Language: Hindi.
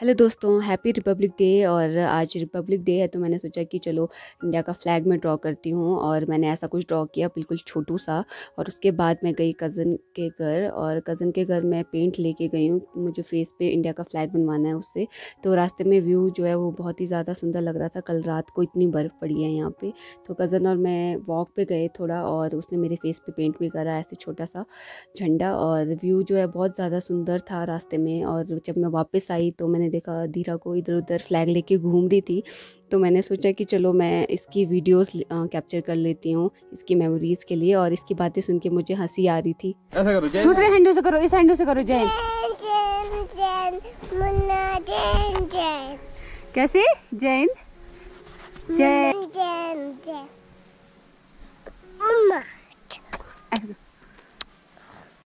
हेलो दोस्तों हैप्पी रिपब्लिक डे और आज रिपब्लिक डे है तो मैंने सोचा कि चलो इंडिया का फ्लैग मैं ड्रॉ करती हूँ और मैंने ऐसा कुछ ड्रॉ किया बिल्कुल छोटू सा और उसके बाद मैं गई कज़न के घर और कज़न के घर मैं पेंट लेके गई हूँ मुझे फेस पे इंडिया का फ्लैग बनवाना है उससे तो रास्ते में व्यू जो है वो बहुत ही ज़्यादा सुंदर लग रहा था कल रात को इतनी बर्फ़ पड़ी है यहाँ पर तो कज़न और मैं वॉक पर गए थोड़ा और उसने मेरे फेस पर पेंट भी करा ऐसे छोटा सा झंडा और व्यू जो है बहुत ज़्यादा सुंदर था रास्ते में और जब मैं वापस आई तो मैंने मैंने देखा धीरा को इधर उधर फ्लैग लेके घूम रही थी तो मैंने सोचा कि चलो मैं इसकी वीडियोस कैप्चर कर लेती हूँ इसकी मेमोरीज के लिए और इसकी बातें सुन के मुझे हंसी आ रही थी ऐसा करो दूसरे हैंडो से करो इस हैंडो से करो जय कैसे जैन जय